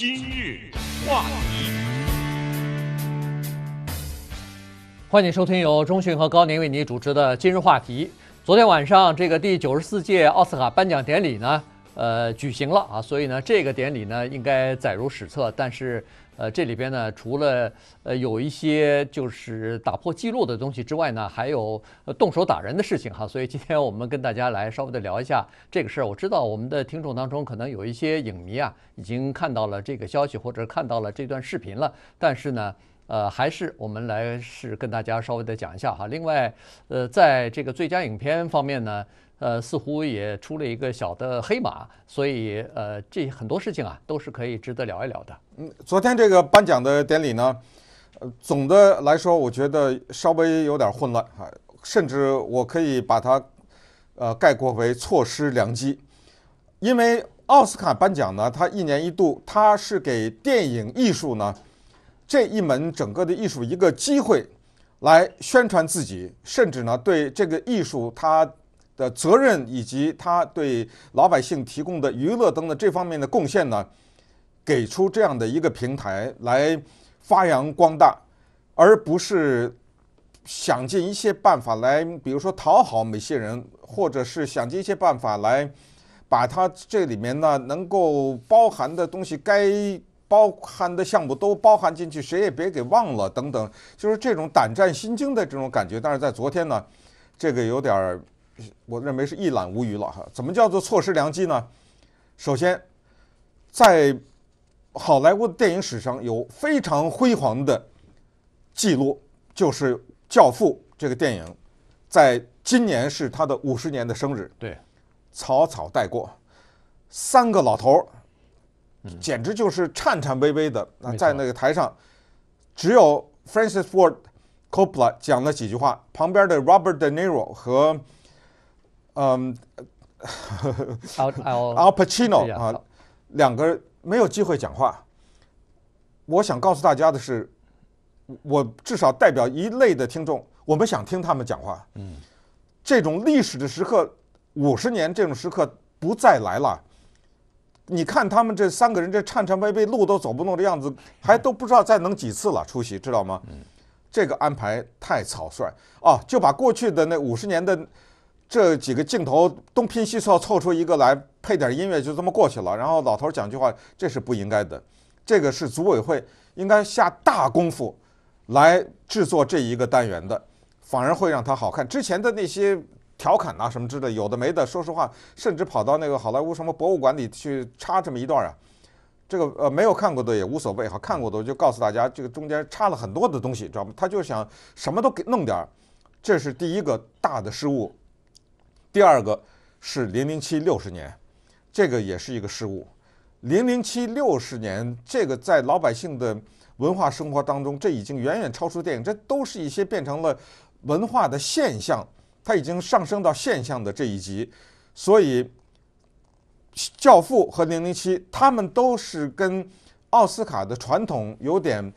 今日话题，欢迎收听由中讯和高宁为你主持的今日话题。昨天晚上，这个第九十四届奥斯卡颁奖典礼呢，呃，举行了啊，所以呢，这个典礼呢，应该载入史册。但是。呃，这里边呢，除了呃有一些就是打破记录的东西之外呢，还有动手打人的事情哈，所以今天我们跟大家来稍微的聊一下这个事儿。我知道我们的听众当中可能有一些影迷啊，已经看到了这个消息或者看到了这段视频了，但是呢，呃，还是我们来是跟大家稍微的讲一下哈。另外，呃，在这个最佳影片方面呢。呃，似乎也出了一个小的黑马，所以呃，这很多事情啊都是可以值得聊一聊的。嗯，昨天这个颁奖的典礼呢，总的来说我觉得稍微有点混乱哈，甚至我可以把它呃概括为错失良机，因为奥斯卡颁奖呢，它一年一度，它是给电影艺术呢这一门整个的艺术一个机会来宣传自己，甚至呢对这个艺术它。的责任以及他对老百姓提供的娱乐等等这方面的贡献呢，给出这样的一个平台来发扬光大，而不是想尽一切办法来，比如说讨好某些人，或者是想尽一些办法来把它这里面呢能够包含的东西，该包含的项目都包含进去，谁也别给忘了等等，就是这种胆战心惊的这种感觉。但是在昨天呢，这个有点儿。我认为是一览无余了哈。怎么叫做错失良机呢？首先，在好莱坞的电影史上有非常辉煌的记录，就是《教父》这个电影，在今年是他的五十年的生日。对，草草带过，三个老头儿，简直就是颤颤巍巍的啊，在那个台上，只有 Francis Ford Coppola 讲了几句话，旁边的 Robert De Niro 和嗯，Pacino 啊，两个没有机会讲话。我想告诉大家的是，我至少代表一类的听众，我们想听他们讲话。嗯，这种历史的时刻，五十年这种时刻不再来了。你看他们这三个人，这颤颤巍巍，路都走不动的样子，还都不知道再能几次了出席，知道吗？嗯，这个安排太草率啊，就把过去的那五十年的。这几个镜头东拼西凑凑出一个来，配点音乐就这么过去了。然后老头讲句话，这是不应该的，这个是组委会应该下大功夫来制作这一个单元的，反而会让它好看。之前的那些调侃啊什么之类有的没的，说实话，甚至跑到那个好莱坞什么博物馆里去插这么一段儿啊，这个呃没有看过的也无所谓，好看过的我就告诉大家，这个中间插了很多的东西，知道吗？他就想什么都给弄点儿，这是第一个大的失误。第二个是《零零七》六十年，这个也是一个失误。《零零七》六十年，这个在老百姓的文化生活当中，这已经远远超出电影，这都是一些变成了文化的现象，它已经上升到现象的这一级。所以，《教父》和《零零七》他们都是跟奥斯卡的传统有点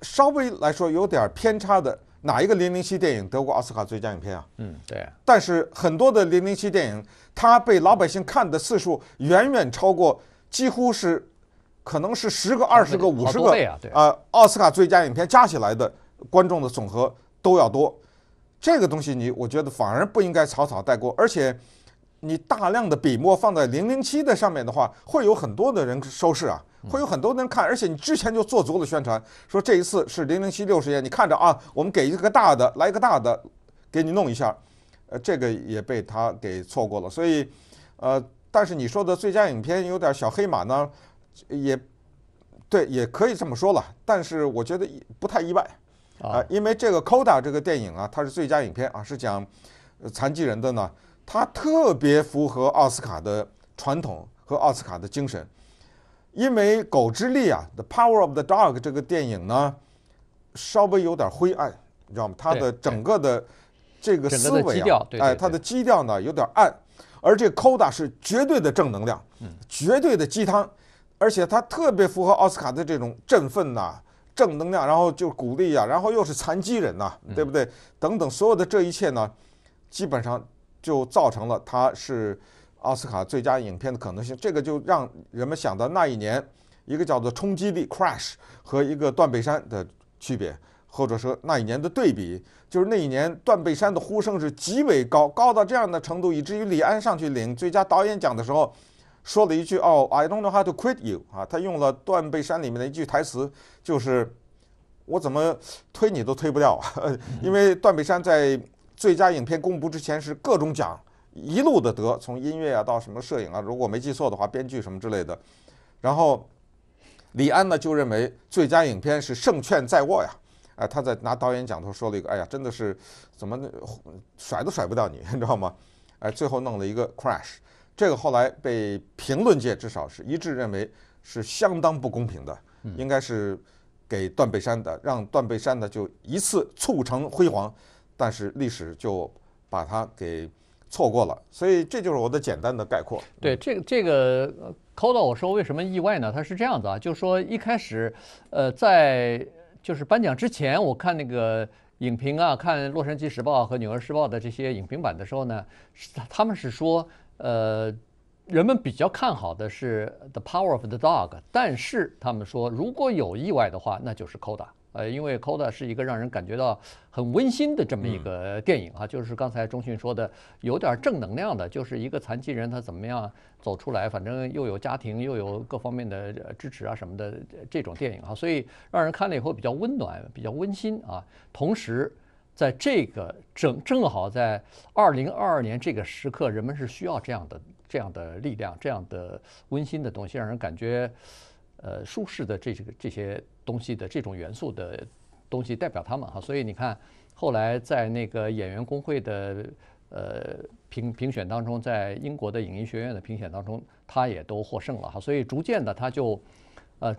稍微来说有点偏差的。哪一个零零七电影得过奥斯卡最佳影片啊？嗯，对。但是很多的零零七电影，它被老百姓看的次数远远超过，几乎是，可能是十个、二十个、五十个啊，对。呃，奥斯卡最佳影片加起来的观众的总和都要多。这个东西你，我觉得反而不应该草草带过，而且。你大量的笔墨放在零零七的上面的话，会有很多的人收视啊，会有很多人看，而且你之前就做足了宣传，说这一次是零零七六十页，你看着啊，我们给一个大的，来一个大的，给你弄一下，呃，这个也被他给错过了，所以，呃，但是你说的最佳影片有点小黑马呢，也，对，也可以这么说了，但是我觉得不太意外，啊，因为这个 Koda 这个电影啊，它是最佳影片啊，是讲残疾人的呢。它特别符合奥斯卡的传统和奥斯卡的精神，因为《狗之力》啊，《The Power of the Dog》这个电影呢，稍微有点灰暗，你知道吗？它的整个的这个思维啊，哎，它的基调呢有点暗，而个 Koda》是绝对的正能量，绝对的鸡汤，而且它特别符合奥斯卡的这种振奋呐、正能量，然后就鼓励啊，然后又是残疾人呐，对不对？等等，所有的这一切呢，基本上。就造成了它是奥斯卡最佳影片的可能性，这个就让人们想到那一年一个叫做冲击力《Crash》和一个《断背山》的区别，或者说那一年的对比，就是那一年《断背山》的呼声是极为高，高到这样的程度，以至于李安上去领最佳导演奖的时候说了一句：“哦，I don't know how to quit you 啊。”他用了《断背山》里面的一句台词，就是“我怎么推你都推不掉”，因为《断背山》在。最佳影片公布之前是各种奖一路的得，从音乐啊到什么摄影啊，如果没记错的话，编剧什么之类的。然后李安呢就认为最佳影片是胜券在握呀，哎，他在拿导演奖的时候说了一个，哎呀，真的是怎么甩都甩不掉你，你知道吗？哎，最后弄了一个 crash，这个后来被评论界至少是一致认为是相当不公平的，应该是给段背山的，让段背山呢就一次促成辉煌。但是历史就把它给错过了，所以这就是我的简单的概括。对，这个这个 Coda，我说为什么意外呢？它是这样子啊，就是说一开始，呃，在就是颁奖之前，我看那个影评啊，看《洛杉矶时报》和《纽约时报》的这些影评版的时候呢，他们是说，呃，人们比较看好的是《The Power of the Dog》，但是他们说如果有意外的话，那就是 Coda。呃，因为《CODA》是一个让人感觉到很温馨的这么一个电影啊，就是刚才中迅说的有点正能量的，就是一个残疾人他怎么样走出来，反正又有家庭，又有各方面的支持啊什么的这种电影啊，所以让人看了以后比较温暖、比较温馨啊。同时，在这个正正好在二零二二年这个时刻，人们是需要这样的这样的力量、这样的温馨的东西，让人感觉。呃，舒适的这些这些东西的这种元素的东西代表他们哈，所以你看，后来在那个演员工会的呃评评选当中，在英国的影音学院的评选当中，他也都获胜了哈，所以逐渐的他就呃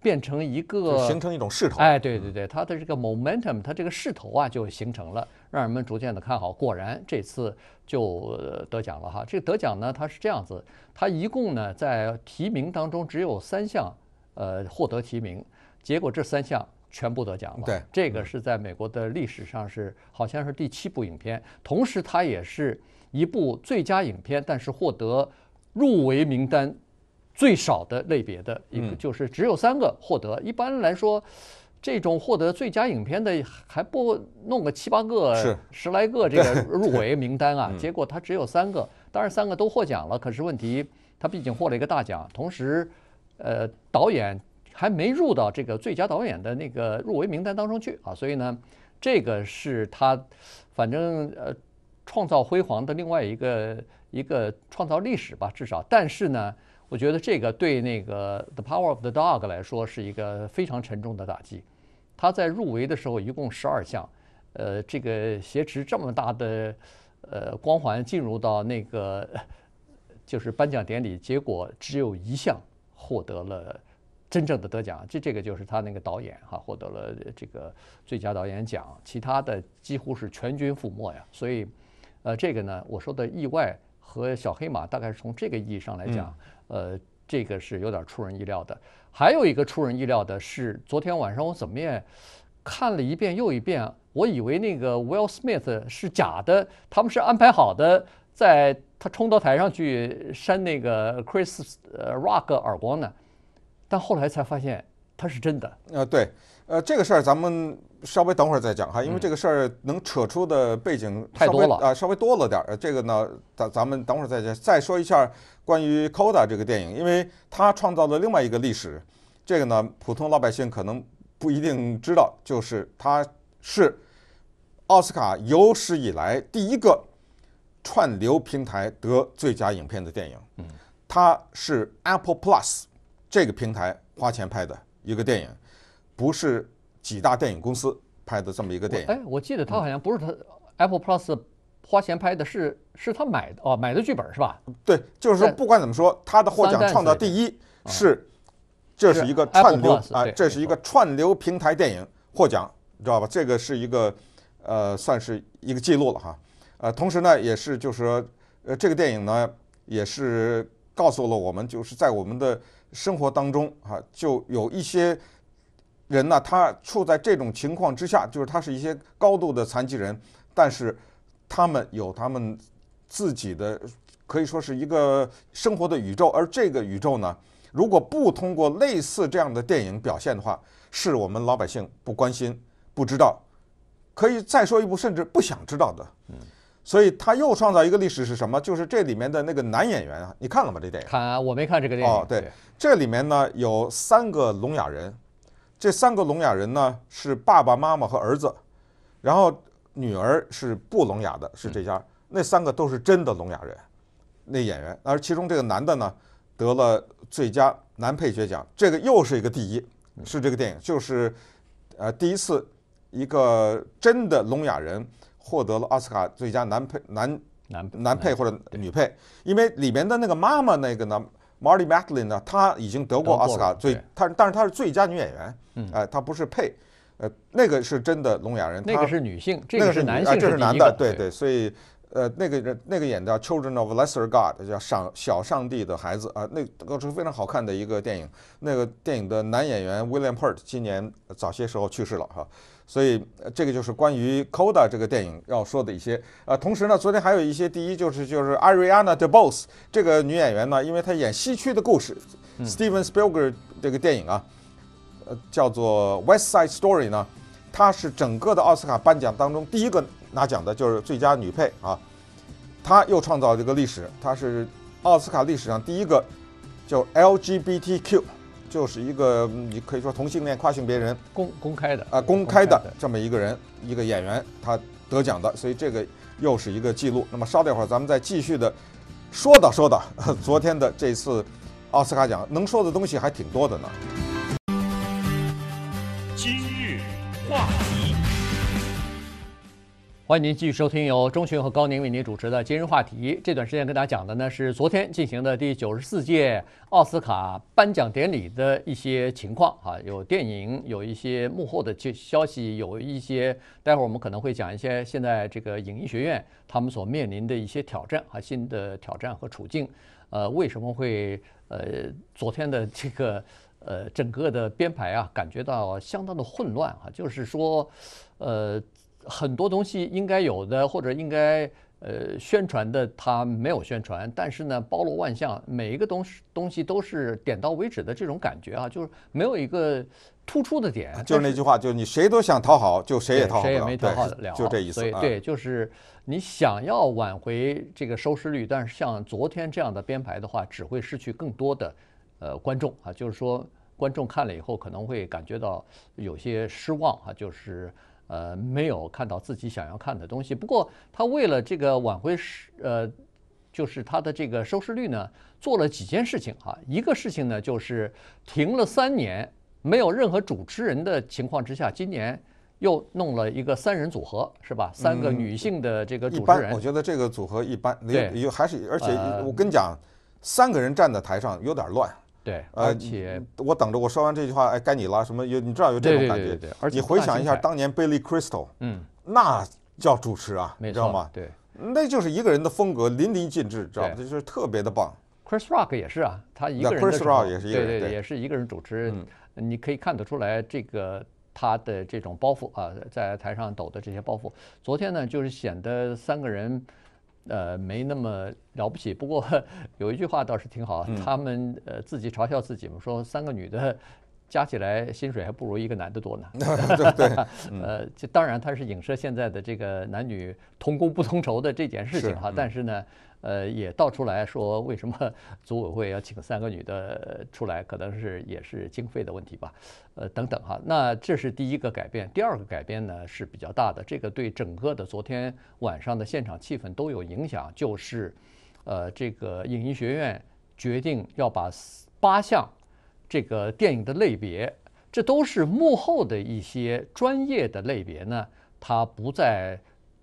变成一个形成一种势头，哎，对对对，他的这个 momentum，他这个势头啊就形成了，让人们逐渐的看好，果然这次就得奖了哈。这个得奖呢，它是这样子，它一共呢在提名当中只有三项。呃，获得提名，结果这三项全部得奖了。对，这个是在美国的历史上是好像是第七部影片，同时它也是一部最佳影片，但是获得入围名单最少的类别的一个，就是只有三个获得。一般来说，这种获得最佳影片的还不弄个七八个、十来个这个入围名单啊，结果它只有三个。当然，三个都获奖了，可是问题它毕竟获了一个大奖，同时。呃，导演还没入到这个最佳导演的那个入围名单当中去啊，所以呢，这个是他反正呃创造辉煌的另外一个一个创造历史吧，至少。但是呢，我觉得这个对那个《The Power of the Dog》来说是一个非常沉重的打击。他在入围的时候一共十二项，呃，这个挟持这么大的呃光环进入到那个就是颁奖典礼，结果只有一项。获得了真正的得奖，这这个就是他那个导演哈获得了这个最佳导演奖，其他的几乎是全军覆没呀。所以，呃，这个呢，我说的意外和小黑马，大概是从这个意义上来讲，呃，这个是有点出人意料的。还有一个出人意料的是，昨天晚上我怎么也看了一遍又一遍，我以为那个 Will Smith 是假的，他们是安排好的在。他冲到台上去扇那个 Chris 呃 Rock 耳光呢，但后来才发现他是真的。呃，对，呃，这个事儿咱们稍微等会儿再讲哈，因为这个事儿能扯出的背景太多了啊，稍微多了点儿。这个呢，咱咱们等会儿再讲。再说一下关于《Koda》这个电影，因为它创造了另外一个历史，这个呢，普通老百姓可能不一定知道，就是它是奥斯卡有史以来第一个。串流平台得最佳影片的电影，嗯，它是 Apple Plus 这个平台花钱拍的一个电影，不是几大电影公司拍的这么一个电影。哎，我记得他好像不是他 Apple Plus 花钱拍的，是是他买的哦，买的剧本是吧？对，就是说不管怎么说，他的获奖创造第一是这是一个串流啊，这是一个串流平台电影获奖，知道吧？这个是一个呃，算是一个记录了哈。呃，同时呢，也是就是说，呃，这个电影呢，也是告诉了我们，就是在我们的生活当中啊，就有一些人呢，他处在这种情况之下，就是他是一些高度的残疾人，但是他们有他们自己的，可以说是一个生活的宇宙，而这个宇宙呢，如果不通过类似这样的电影表现的话，是我们老百姓不关心、不知道，可以再说一部，甚至不想知道的，嗯。所以他又创造一个历史是什么？就是这里面的那个男演员啊，你看了吗？这电影？看啊，我没看这个电影。哦，对，这里面呢有三个聋哑人，这三个聋哑人呢是爸爸妈妈和儿子，然后女儿是不聋哑的，是这家那三个都是真的聋哑人，那演员。而其中这个男的呢得了最佳男配角奖，这个又是一个第一，是这个电影，就是，呃，第一次一个真的聋哑人。获得了奥斯卡最佳男配、男男男配或者女配，因为里面的那个妈妈那个呢，Marty m c f l n 呢，她已经得过奥斯卡最，她但是她是最佳女演员，哎，她不是配，呃，那个是真的聋哑人，那个是女性，那个是男性，这是男的，对对，所以呃，那个那个演的《Children of Lesser God》叫上小上帝的孩子啊，那都是非常好看的一个电影，那个电影的男演员 William Hurt 今年早些时候去世了哈。所以，这个就是关于《c o d a 这个电影要说的一些。呃，同时呢，昨天还有一些，第一就是就是 Ariana DeBose 这个女演员呢，因为她演《西区的故事》，Steven Spielberg 这个电影啊，呃，叫做《West Side Story》呢，她是整个的奥斯卡颁奖当中第一个拿奖的，就是最佳女配啊。她又创造一个历史，她是奥斯卡历史上第一个叫 LGBTQ。就是一个，你可以说同性恋跨性别人公公开的啊，公开的这么一个人，一个演员，他得奖的，所以这个又是一个记录。那么稍等会儿，咱们再继续的，说道说道 昨天的这次奥斯卡奖，能说的东西还挺多的呢。欢迎您继续收听由钟群和高宁为您主持的今日话题。这段时间跟大家讲的呢是昨天进行的第九十四届奥斯卡颁奖典礼的一些情况啊，有电影，有一些幕后的消息，有一些待会儿我们可能会讲一些现在这个影艺学院他们所面临的一些挑战和新的挑战和处境。呃，为什么会呃昨天的这个呃整个的编排啊，感觉到相当的混乱啊？就是说，呃。很多东西应该有的或者应该呃宣传的，它没有宣传。但是呢，包罗万象，每一个东东西都是点到为止的这种感觉啊，就是没有一个突出的点。就是那句话，就是你谁都想讨好，就谁也讨好。谁也没讨好了，就这意思以对，就是你想要挽回这个收视率，但是像昨天这样的编排的话，只会失去更多的呃观众啊。就是说，观众看了以后可能会感觉到有些失望啊，就是。呃，没有看到自己想要看的东西。不过他为了这个挽回视呃，就是他的这个收视率呢，做了几件事情哈。一个事情呢，就是停了三年，没有任何主持人的情况之下，今年又弄了一个三人组合，是吧？三个女性的这个。一般，我觉得这个组合一般，也也还是，而且我跟你讲，三个人站在台上有点乱。对，而且我等着我说完这句话，哎，该你了，什么有？你知道有这种感觉，对对对对。而且你回想一下当年 b i l l y Crystal，嗯，那叫主持啊，你知道吗？对，那就是一个人的风格淋漓尽致，知道吗？就是特别的棒。Chris Rock 也是啊，他一个人 Chris Rock 也是一个人，对对，也是一个人主持。你可以看得出来，这个他的这种包袱啊，在台上抖的这些包袱。昨天呢，就是显得三个人。呃，没那么了不起。不过 有一句话倒是挺好，他们呃自己嘲笑自己嘛，说三个女的加起来薪水还不如一个男的多呢。呃，当然它是影射现在的这个男女同工不同酬的这件事情哈。但是呢。呃，也道出来说为什么 组委会要请三个女的出来，可能是也是经费的问题吧，呃，等等哈。那这是第一个改变，第二个改变呢是比较大的，这个对整个的昨天晚上的现场气氛都有影响，就是，呃，这个影音学院决定要把八项这个电影的类别，这都是幕后的一些专业的类别呢，它不再。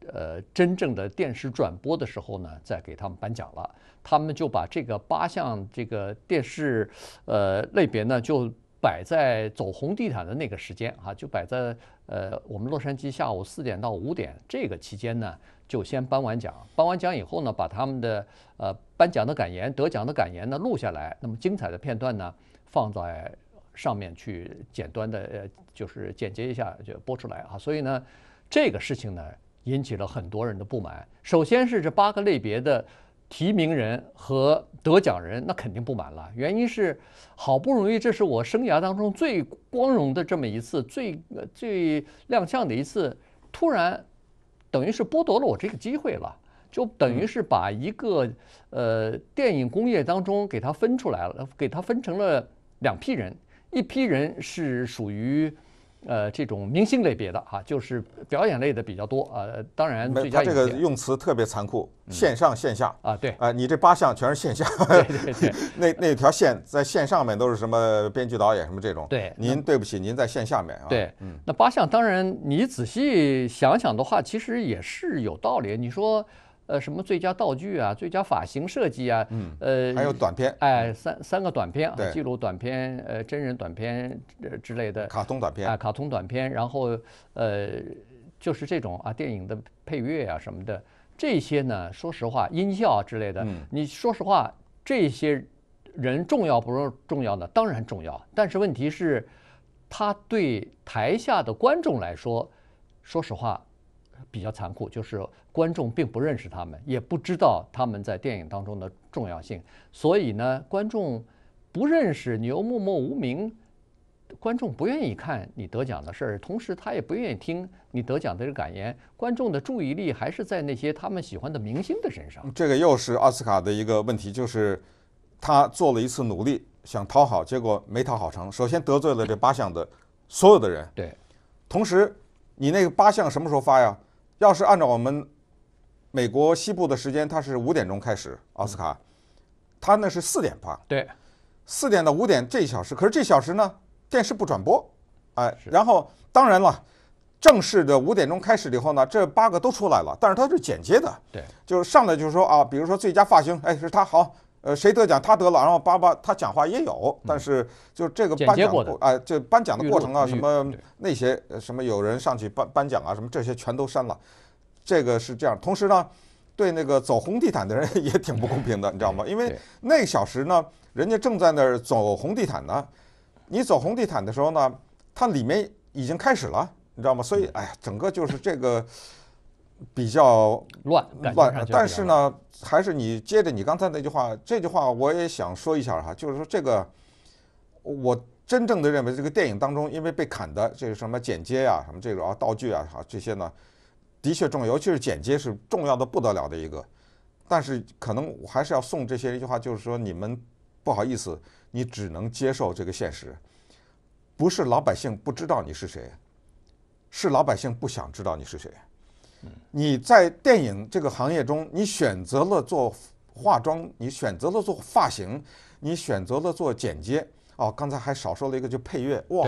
呃，真正的电视转播的时候呢，再给他们颁奖了。他们就把这个八项这个电视呃类别呢，就摆在走红地毯的那个时间啊，就摆在呃我们洛杉矶下午四点到五点这个期间呢，就先颁完奖。颁完奖以后呢，把他们的呃颁奖的感言、得奖的感言呢录下来，那么精彩的片段呢放在上面去简短的呃就是简洁一下就播出来啊。所以呢，这个事情呢。引起了很多人的不满。首先是这八个类别的提名人和得奖人，那肯定不满了。原因是好不容易这是我生涯当中最光荣的这么一次、最最亮相的一次，突然等于是剥夺了我这个机会了，就等于是把一个呃电影工业当中给它分出来了，给它分成了两批人，一批人是属于。呃，这种明星类别的哈，就是表演类的比较多啊。当然，他这个用词特别残酷，线上线下啊，对啊，你这八项全是线下，对对对，那那条线在线上面都是什么编剧导演什么这种，对，您对不起，您在线下面啊，对，那八项当然你仔细想想的话，其实也是有道理。你说。呃，什么最佳道具啊，最佳发型设计啊，嗯，呃，还有短片，哎，三三个短片，啊，记录短片，呃，真人短片之类的，卡通短片，啊，卡通短片，然后呃，就是这种啊，电影的配乐啊什么的，这些呢，说实话，音效之类的，嗯，你说实话，这些人重要不重要呢？当然重要，但是问题是，他对台下的观众来说，说实话。比较残酷，就是观众并不认识他们，也不知道他们在电影当中的重要性，所以呢，观众不认识你又默默无名，观众不愿意看你得奖的事儿，同时他也不愿意听你得奖的这感言，观众的注意力还是在那些他们喜欢的明星的身上。这个又是奥斯卡的一个问题，就是他做了一次努力想讨好，结果没讨好成。首先得罪了这八项的所有的人，对。同时，你那个八项什么时候发呀？要是按照我们美国西部的时间，它是五点钟开始奥斯卡，它那是四点半。对，四点到五点这一小时，可是这小时呢电视不转播，哎，然后当然了，正式的五点钟开始以后呢，这八个都出来了，但是它是剪接的，对，就是上来就是说啊，比如说最佳发型，哎，是他好。呃，谁得奖他得了，然后巴巴他讲话也有，但是就这个颁奖过哎，就颁奖的过程啊，什么那些什么有人上去颁颁奖啊，什么这些全都删了，这个是这样。同时呢，对那个走红地毯的人也挺不公平的，你知道吗？因为那小时呢，人家正在那儿走红地毯呢，你走红地毯的时候呢，它里面已经开始了，你知道吗？所以哎呀，整个就是这个。比较乱乱，但是呢，还是你接着你刚才那句话，这句话我也想说一下哈，就是说这个，我真正的认为这个电影当中，因为被砍的这个什么剪接呀，什么这个啊道具啊哈这些呢，的确重，尤其是剪接是重要的不得了的一个，但是可能我还是要送这些一句话，就是说你们不好意思，你只能接受这个现实，不是老百姓不知道你是谁，是老百姓不想知道你是谁。你在电影这个行业中，你选择了做化妆，你选择了做发型，你选择了做剪接。哦，刚才还少说了一个，就配乐。哇，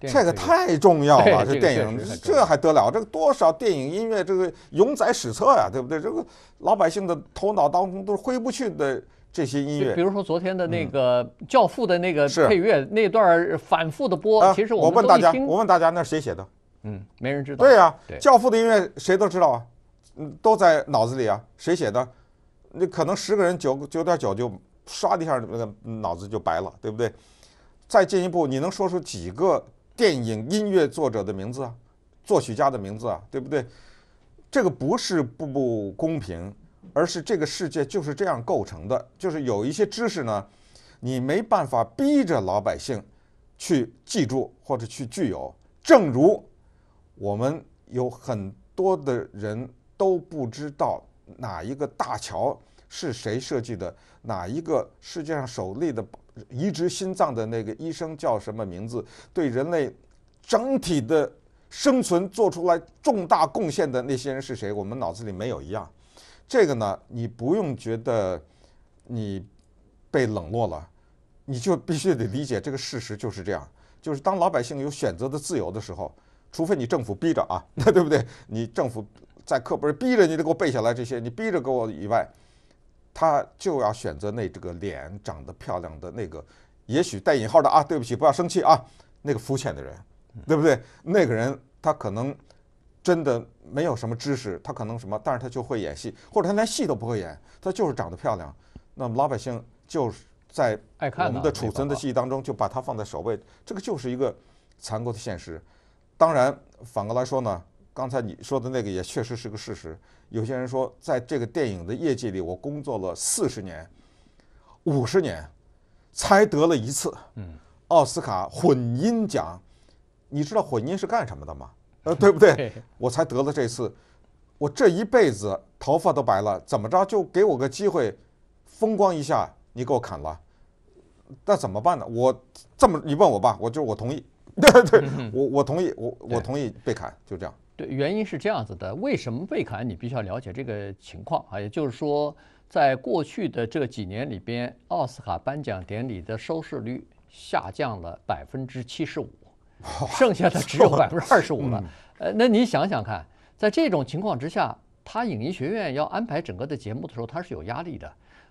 这个太重要了，这电影这还得了？这个多少电影音乐这个永载史册呀，对不对？这个老百姓的头脑当中都是挥不去的这些音乐。比如说昨天的那个《教父》的那个配乐那段反复的播，其实我问大家，我问大家那谁写的？嗯，没人知道。对呀，教父的音乐谁都知道啊，嗯，都在脑子里啊。谁写的？那可能十个人九九点九就唰一下那个脑子就白了，对不对？再进一步，你能说出几个电影音乐作者的名字啊，作曲家的名字啊，对不对？这个不是不不公平，而是这个世界就是这样构成的，就是有一些知识呢，你没办法逼着老百姓去记住或者去具有。正如我们有很多的人都不知道哪一个大桥是谁设计的，哪一个世界上首例的移植心脏的那个医生叫什么名字，对人类整体的生存做出来重大贡献的那些人是谁，我们脑子里没有一样。这个呢，你不用觉得你被冷落了，你就必须得理解这个事实就是这样，就是当老百姓有选择的自由的时候。除非你政府逼着啊，对不对？你政府在课本儿逼着你得给我背下来这些，你逼着给我以外，他就要选择那这个脸长得漂亮的那个，也许带引号的啊，对不起，不要生气啊，那个肤浅的人，对不对？那个人他可能真的没有什么知识，他可能什么，但是他就会演戏，或者他连戏都不会演，他就是长得漂亮，那么老百姓就是在我们的储存的记忆当中就把它放在首位，这个就是一个残酷的现实。当然，反过来说呢，刚才你说的那个也确实是个事实。有些人说，在这个电影的业界里，我工作了四十年、五十年，才得了一次奥斯卡混音奖。你知道混音是干什么的吗？呃，对不 对？我才得了这次，我这一辈子头发都白了，怎么着就给我个机会风光一下？你给我砍了，那怎么办呢？我这么你问我吧，我就我同意。对 对，我我同意，我我同意被砍，就这样。对，原因是这样子的，为什么被砍？你必须要了解这个情况啊，也就是说，在过去的这几年里边，奥斯卡颁奖典礼的收视率下降了百分之七十五，剩下的只有百分之二十五了。呃，那你想想看，在这种情况之下，他影艺学院要安排整个的节目的时候，他是有压力的，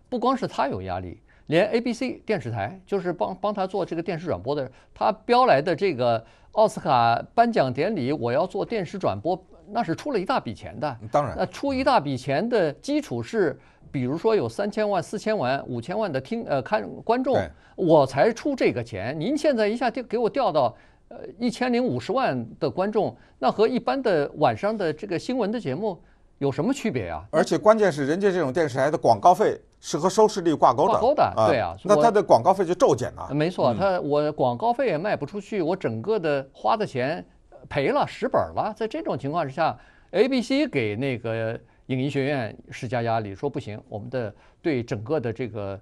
不光是他有压力。连 ABC 电视台就是帮帮他做这个电视转播的，他标来的这个奥斯卡颁奖典礼，我要做电视转播，那是出了一大笔钱的。当然，那出一大笔钱的基础是，比如说有三千万、四千万、五千万的听呃看观众，我才出这个钱。您现在一下就给我调到呃一千零五十万的观众，那和一般的晚上的这个新闻的节目。有什么区别啊？而且关键是，人家这种电视台的广告费是和收视率挂钩的。挂钩的，对啊。那它的广告费就骤减了。没错，他我广告费也卖不出去，我整个的花的钱赔了十本了。在这种情况之下，ABC 给那个影音学院施加压力，说不行，我们的对整个的这个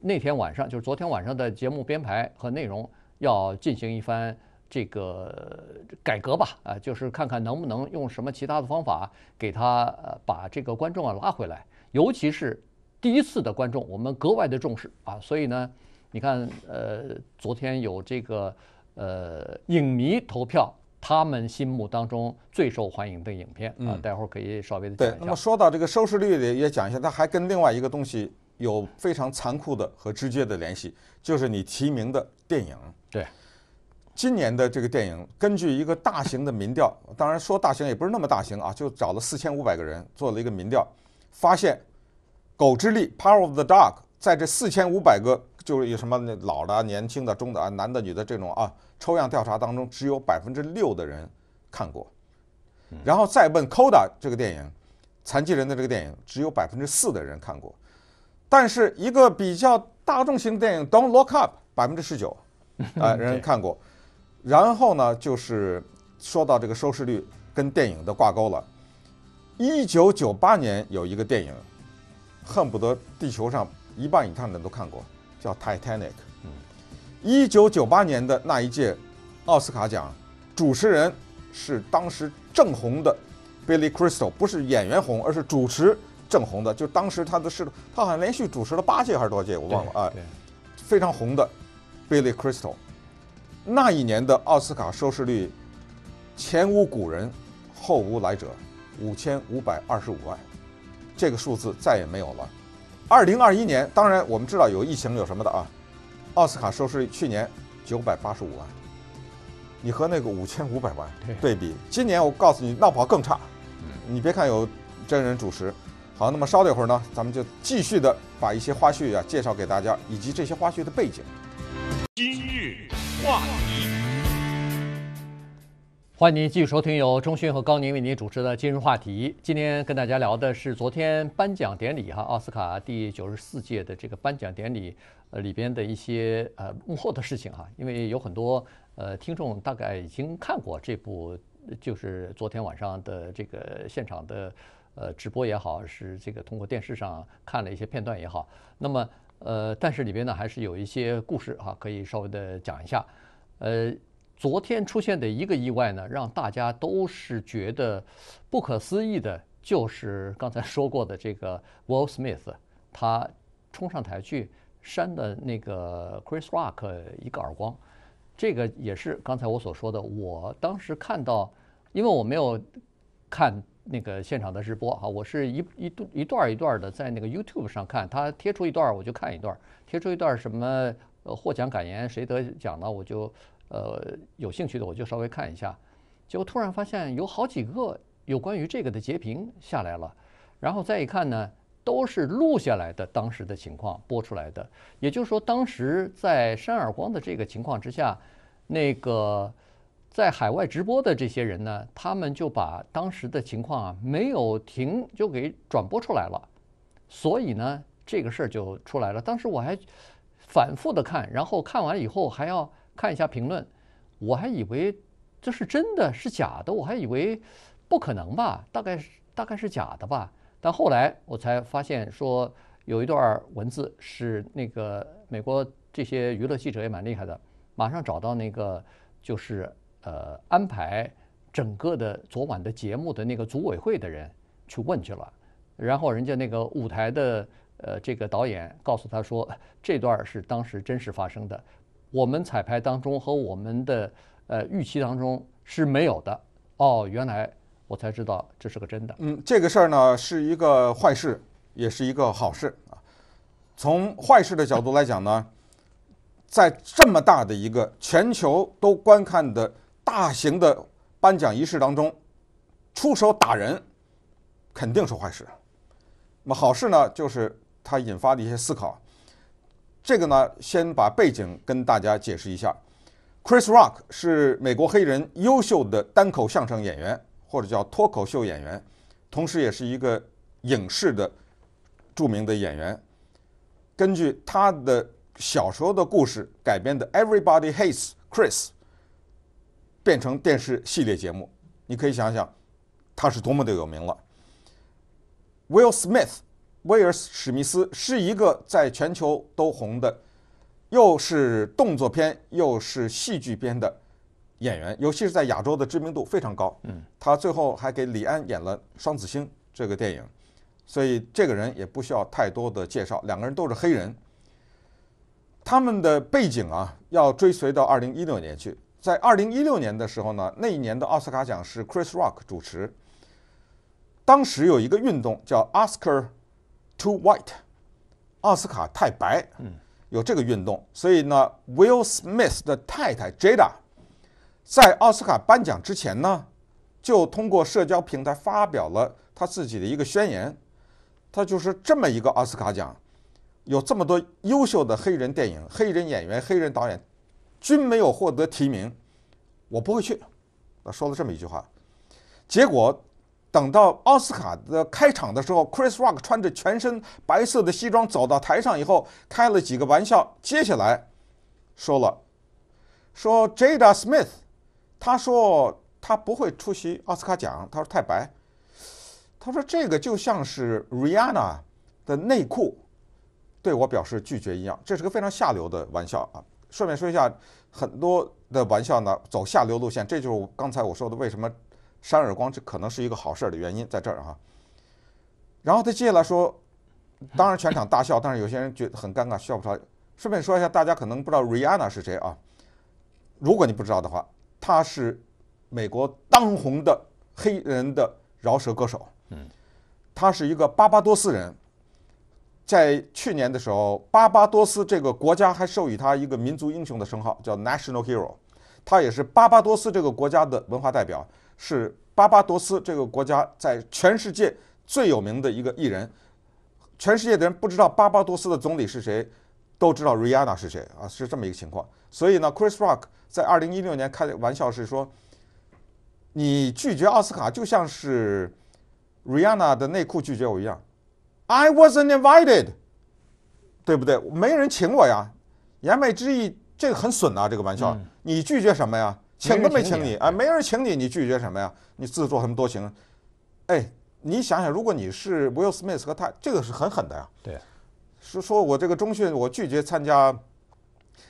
那天晚上就是昨天晚上的节目编排和内容要进行一番。这个改革吧，啊，就是看看能不能用什么其他的方法给他呃把这个观众啊拉回来，尤其是第一次的观众，我们格外的重视啊。所以呢，你看，呃，昨天有这个呃影迷投票，他们心目当中最受欢迎的影片啊，待会儿可以稍微的对。那么说到这个收视率的，也讲一下，它还跟另外一个东西有非常残酷的和直接的联系，就是你提名的电影对。今年的这个电影，根据一个大型的民调，当然说大型也不是那么大型啊，就找了四千五百个人做了一个民调，发现《狗之力》（Power of the Dog） 在这四千五百个就是有什么老的、年轻的、中的、男的、女的这种啊抽样调查当中，只有百分之六的人看过。然后再问《CODA》这个电影，残疾人的这个电影，只有百分之四的人看过。但是一个比较大众型电影《Don't Look Up》，百分之十九啊，人看过。然后呢，就是说到这个收视率跟电影的挂钩了。一九九八年有一个电影，恨不得地球上一半以上的人都看过，叫《Titanic》。嗯，一九九八年的那一届奥斯卡奖，主持人是当时正红的 Billy Crystal，不是演员红，而是主持正红的。就当时他的是，他好像连续主持了八届还是多少届，我忘了啊。非常红的 Billy Crystal。那一年的奥斯卡收视率，前无古人，后无来者，五千五百二十五万，这个数字再也没有了。二零二一年，当然我们知道有疫情有什么的啊，奥斯卡收视率去年九百八十五万，你和那个五千五百万对比，今年我告诉你，闹不好更差。你别看有真人主持，好，那么稍等一会儿呢，咱们就继续的把一些花絮啊介绍给大家，以及这些花絮的背景。今日话题，欢迎您继续收听由钟迅和高宁为您主持的《今日话题》。今天跟大家聊的是昨天颁奖典礼哈，奥斯卡第九十四届的这个颁奖典礼呃里边的一些呃幕后的事情哈。因为有很多呃听众大概已经看过这部，就是昨天晚上的这个现场的呃直播也好，是这个通过电视上看了一些片段也好，那么。呃，但是里边呢还是有一些故事啊，可以稍微的讲一下。呃，昨天出现的一个意外呢，让大家都是觉得不可思议的，就是刚才说过的这个 Will Smith，他冲上台去扇的那个 Chris Rock 一个耳光，这个也是刚才我所说的。我当时看到，因为我没有看。那个现场的直播哈，我是一一一段一段的在那个 YouTube 上看，他贴出一段我就看一段，贴出一段什么呃获奖感言谁得奖了我就呃有兴趣的我就稍微看一下，结果突然发现有好几个有关于这个的截屏下来了，然后再一看呢，都是录下来的当时的情况播出来的，也就是说当时在扇耳光的这个情况之下，那个。在海外直播的这些人呢，他们就把当时的情况啊没有停就给转播出来了，所以呢，这个事儿就出来了。当时我还反复的看，然后看完以后还要看一下评论，我还以为这是真的是假的，我还以为不可能吧，大概是大概是假的吧。但后来我才发现说有一段文字是那个美国这些娱乐记者也蛮厉害的，马上找到那个就是。呃，安排整个的昨晚的节目的那个组委会的人去问去了，然后人家那个舞台的呃这个导演告诉他说，这段是当时真实发生的，我们彩排当中和我们的呃预期当中是没有的。哦，原来我才知道这是个真的。嗯，这个事儿呢是一个坏事，也是一个好事啊。从坏事的角度来讲呢，在这么大的一个全球都观看的。大型的颁奖仪式当中，出手打人肯定是坏事。那么好事呢，就是他引发的一些思考。这个呢，先把背景跟大家解释一下。Chris Rock 是美国黑人优秀的单口相声演员，或者叫脱口秀演员，同时也是一个影视的著名的演员。根据他的小时候的故事改编的《Everybody Hates Chris》。变成电视系列节目，你可以想想，他是多么的有名了。Will Smith，威尔史密斯是一个在全球都红的，又是动作片又是戏剧片的演员，尤其是在亚洲的知名度非常高。嗯，他最后还给李安演了《双子星》这个电影，所以这个人也不需要太多的介绍。两个人都是黑人，他们的背景啊，要追随到二零一六年去。在二零一六年的时候呢，那一年的奥斯卡奖是 Chris Rock 主持。当时有一个运动叫 Oscar Too White，奥斯卡太白，有这个运动。所以呢，Will Smith 的太太 Jada 在奥斯卡颁奖之前呢，就通过社交平台发表了他自己的一个宣言。他就是这么一个奥斯卡奖，有这么多优秀的黑人电影、黑人演员、黑人导演。均没有获得提名，我不会去。他说了这么一句话。结果等到奥斯卡的开场的时候，Chris Rock 穿着全身白色的西装走到台上以后，开了几个玩笑。接下来说了说 Jada Smith，他说他不会出席奥斯卡奖，他说太白，他说这个就像是 Rihanna 的内裤，对我表示拒绝一样，这是个非常下流的玩笑啊。顺便说一下，很多的玩笑呢走下流路线，这就是刚才我说的为什么扇耳光这可能是一个好事儿的原因，在这儿哈。然后他接下来说，当然全场大笑，但是有些人觉得很尴尬，笑不出来。顺便说一下，大家可能不知道 Rihanna 是谁啊？如果你不知道的话，她是美国当红的黑人的饶舌歌手，嗯，她是一个巴巴多斯人。在去年的时候，巴巴多斯这个国家还授予他一个民族英雄的称号，叫 National Hero。他也是巴巴多斯这个国家的文化代表，是巴巴多斯这个国家在全世界最有名的一个艺人。全世界的人不知道巴巴多斯的总理是谁，都知道 Rihanna 是谁啊，是这么一个情况。所以呢，Chris Rock 在二零一六年开的玩笑是说：“你拒绝奥斯卡，就像是 Rihanna 的内裤拒绝我一样。” I wasn't invited，对不对？没人请我呀。言外之意，这个很损啊，这个玩笑。你拒绝什么呀？请都没请你啊，没人请你，你拒绝什么呀？你自作什么多情。哎，你想想，如果你是 Will Smith 和他，这个是狠狠的呀。对。是说我这个中训，我拒绝参加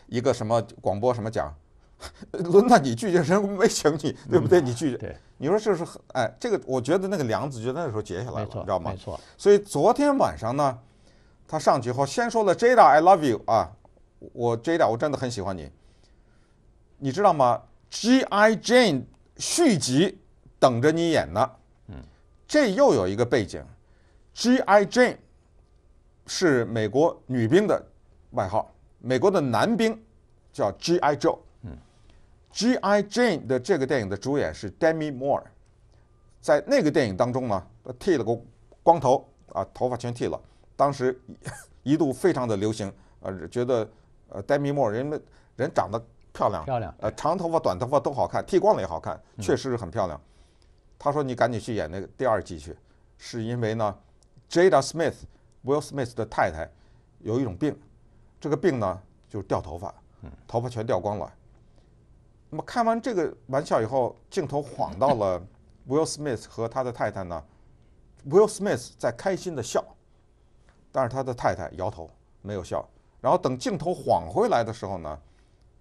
一个什么广播什么奖。轮到你拒绝，人家没请你，对不对？你拒绝，对你说这是哎，这个我觉得那个梁子就那时候结下来了，你知道吗？没错。所以昨天晚上呢，他上去以后先说了 “Jada，I love you” 啊，我 Jada，我真的很喜欢你。你知道吗？G I Jane 续集等着你演呢。嗯，这又有一个背景，G I Jane 是美国女兵的外号，美国的男兵叫 G I Joe。《G.I. Jane》的这个电影的主演是 Demi Moore，在那个电影当中呢，剃了个光头啊，头发全剃了。当时 一度非常的流行，呃，觉得呃，Demi Moore 人们人长得漂亮，漂亮，呃，长头发、短头发都好看，剃光了也好看，确实是很漂亮。他说：“你赶紧去演那个第二季去，是因为呢，Jada Smith、Will Smith 的太太有一种病，这个病呢就是掉头发，头发全掉光了。”那么看完这个玩笑以后，镜头晃到了 Will Smith 和他的太太呢。Will Smith 在开心的笑，但是他的太太摇头，没有笑。然后等镜头晃回来的时候呢，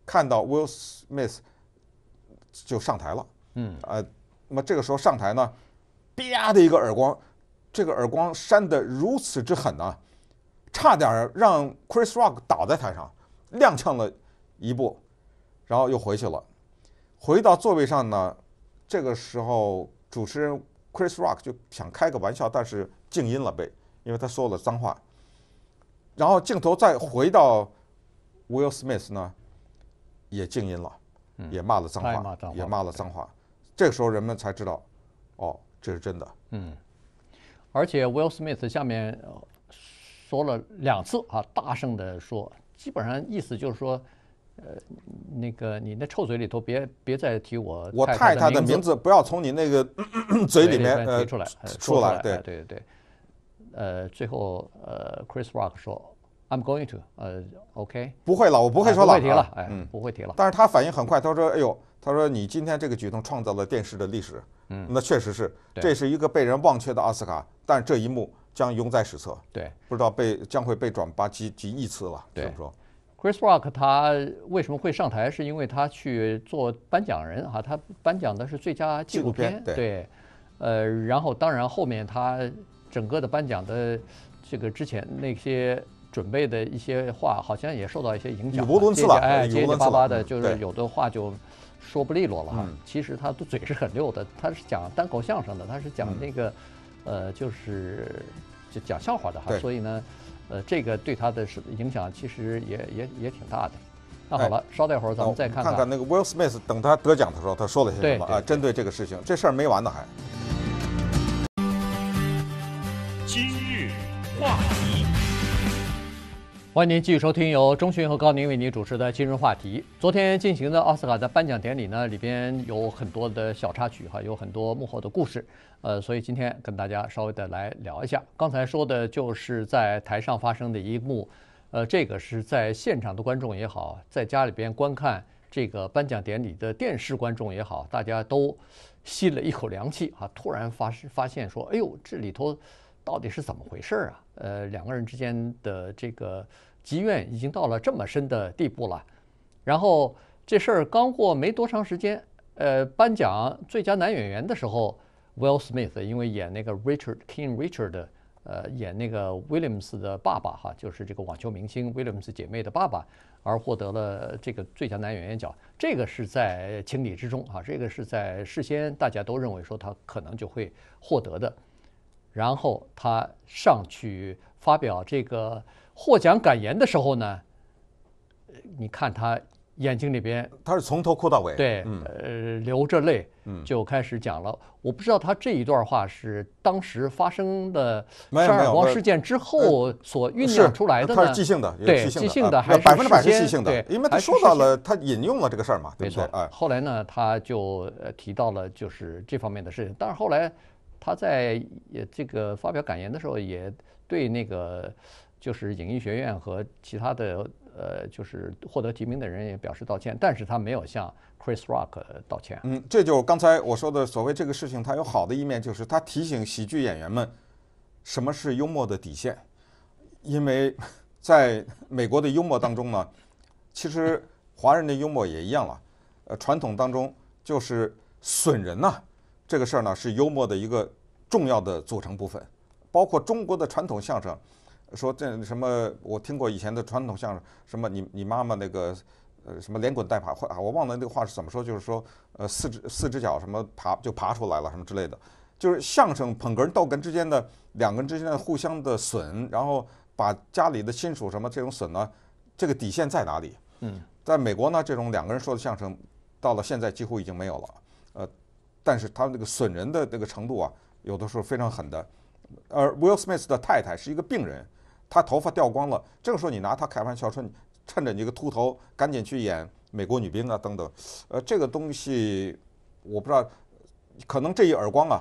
看到 Will Smith 就上台了。嗯，呃，那么这个时候上台呢，啪的一个耳光，这个耳光扇得如此之狠呢，差点让 Chris Rock 倒在台上，踉跄了一步，然后又回去了。回到座位上呢，这个时候主持人 Chris Rock 就想开个玩笑，但是静音了呗，因为他说了脏话。然后镜头再回到 Will Smith 呢，也静音了，也骂了脏话，也骂了脏话。这个时候人们才知道，哦，这是真的。嗯，而且 Will Smith 下面说了两次啊，大声的说，基本上意思就是说。呃，那个，你那臭嘴里头别别再提我，我太太的名字不要从你那个 嘴里面呃出来出来。对对对呃，最后呃，Chris Rock 说，I'm going to，呃，OK，不会了，我不会说了，不会提了，哎，不会提了。但是他反应很快，他说，哎呦，他说你今天这个举动创造了电视的历史，嗯，那确实是，这是一个被人忘却的奥斯卡，但这一幕将永在史册，对，不知道被将会被转发几几亿次了，怎么说。Chris Rock 他为什么会上台？是因为他去做颁奖人啊！他颁奖的是最佳纪录片。对，呃，然后当然后面他整个的颁奖的这个之前那些准备的一些话，好像也受到一些影响，语无伦次了，哎，结结巴巴的，就是有的话就说不利落了哈，其实他的嘴是很溜的，他是讲单口相声的，他是讲那个呃，就是就讲笑话的哈。所以呢。呃，这个对他的是影响，其实也也也挺大的。那好了，稍待会儿咱们再看看看那个 Will Smith，等他得奖的时候，他说了些什么啊？针对这个事情，这事儿没完呢还。今日话。欢迎您继续收听由中讯和高宁为您主持的今日话题。昨天进行的奥斯卡的颁奖典礼呢，里边有很多的小插曲哈，有很多幕后的故事，呃，所以今天跟大家稍微的来聊一下。刚才说的就是在台上发生的一幕，呃，这个是在现场的观众也好，在家里边观看这个颁奖典礼的电视观众也好，大家都吸了一口凉气啊，突然发发现说，哎呦，这里头。到底是怎么回事儿啊？呃，两个人之间的这个积怨已经到了这么深的地步了。然后这事儿刚过没多长时间，呃，颁奖最佳男演员的时候，Will Smith 因为演那个 Richard King Richard 的，呃，演那个 Williams 的爸爸哈，就是这个网球明星 Williams 姐妹的爸爸，而获得了这个最佳男演员奖。这个是在情理之中啊，这个是在事先大家都认为说他可能就会获得的。然后他上去发表这个获奖感言的时候呢，你看他眼睛里边，他是从头哭到尾，对，呃，流着泪，就开始讲了。我不知道他这一段话是当时发生的十二光事件之后所酝酿出来的呢？他是即兴的，对，即兴的，还是百分之百是即兴的？因为他说到了，他引用了这个事儿嘛，没错，哎，后来呢，他就提到了就是这方面的事情，但是后来。他在也这个发表感言的时候，也对那个就是影艺学院和其他的呃，就是获得提名的人也表示道歉，但是他没有向 Chris Rock 道歉。嗯，这就刚才我说的所谓这个事情，它有好的一面，就是他提醒喜剧演员们什么是幽默的底线，因为 在美国的幽默当中呢，其实华人的幽默也一样了，呃，传统当中就是损人呐。这个事儿呢，是幽默的一个重要的组成部分，包括中国的传统相声，说这什么，我听过以前的传统相声，什么你你妈妈那个，呃，什么连滚带爬，啊，我忘了那个话是怎么说，就是说，呃，四只四只脚什么爬就爬出来了什么之类的，就是相声捧哏逗哏之间的两个人之间的互相的损，然后把家里的亲属什么这种损呢，这个底线在哪里？嗯，在美国呢，这种两个人说的相声，到了现在几乎已经没有了。但是他那个损人的那个程度啊，有的时候非常狠的。而 Will Smith 的太太是一个病人，他头发掉光了，这个时候你拿他开玩笑，你趁着你个秃头赶紧去演美国女兵啊等等。呃，这个东西我不知道，可能这一耳光啊，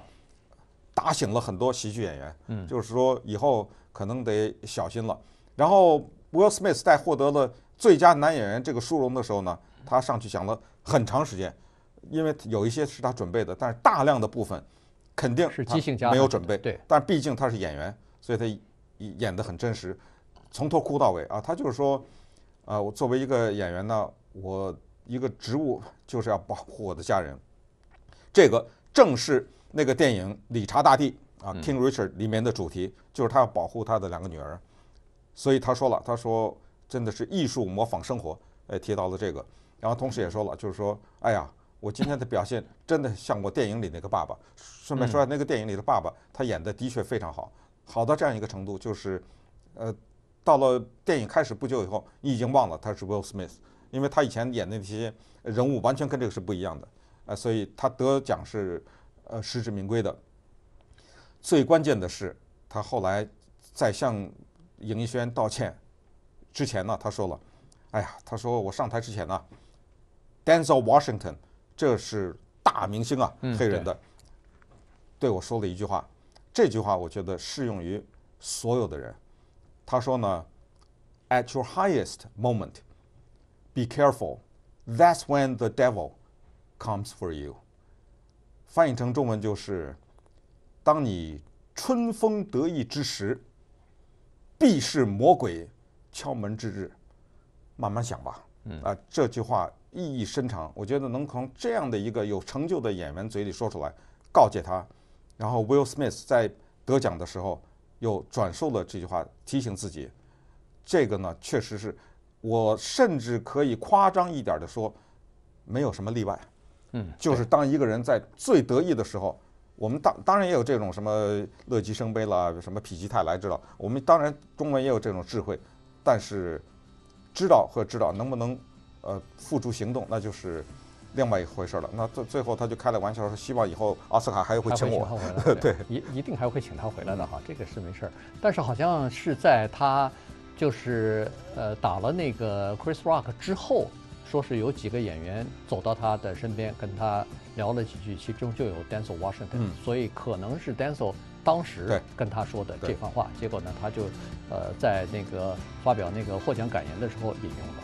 打醒了很多喜剧演员。嗯。就是说以后可能得小心了。然后 Will Smith 在获得了最佳男演员这个殊荣的时候呢，他上去讲了很长时间。因为有一些是他准备的，但是大量的部分肯定是没有准备。对，但毕竟他是演员，所以他演得很真实，从头哭到尾啊。他就是说，啊，我作为一个演员呢，我一个职务就是要保护我的家人。这个正是那个电影《理查大帝》啊，《King Richard》里面的主题，就是他要保护他的两个女儿。所以他说了，他说真的是艺术模仿生活。哎，提到了这个，然后同时也说了，就是说，哎呀。我今天的表现真的像我电影里那个爸爸。顺便说，下，那个电影里的爸爸他演的的确非常好，好到这样一个程度，就是，呃，到了电影开始不久以后，你已经忘了他是 Will Smith，因为他以前演的那些人物完全跟这个是不一样的。呃，所以他得奖是，呃，实至名归的。最关键的是，他后来在向影逸轩道歉之前呢，他说了：“哎呀，他说我上台之前呢，Denzel Washington。”这是大明星啊，黑人的，对我说了一句话。这句话我觉得适用于所有的人。他说呢：“At your highest moment, be careful. That's when the devil comes for you。”翻译成中文就是：“当你春风得意之时，必是魔鬼敲门之日。”慢慢想吧。啊，这句话。意义深长，我觉得能从这样的一个有成就的演员嘴里说出来，告诫他，然后 Will Smith 在得奖的时候又转述了这句话，提醒自己，这个呢，确实是我甚至可以夸张一点的说，没有什么例外，嗯，就是当一个人在最得意的时候，我们当当然也有这种什么乐极生悲啦，什么否极泰来知道，我们当然中文也有这种智慧，但是知道和知道能不能？呃，付诸行动那就是另外一回事了。那最最后，他就开了玩笑说，希望以后奥斯卡还会请我。对，一一定还会请他回来的哈，这个是没事儿。但是好像是在他就是呃打了那个 Chris Rock 之后，说是有几个演员走到他的身边跟他聊了几句，其中就有 Denzel Washington，所以可能是 Denzel 当时跟他说的这番话，结果呢，他就呃在那个发表那个获奖感言的时候引用了。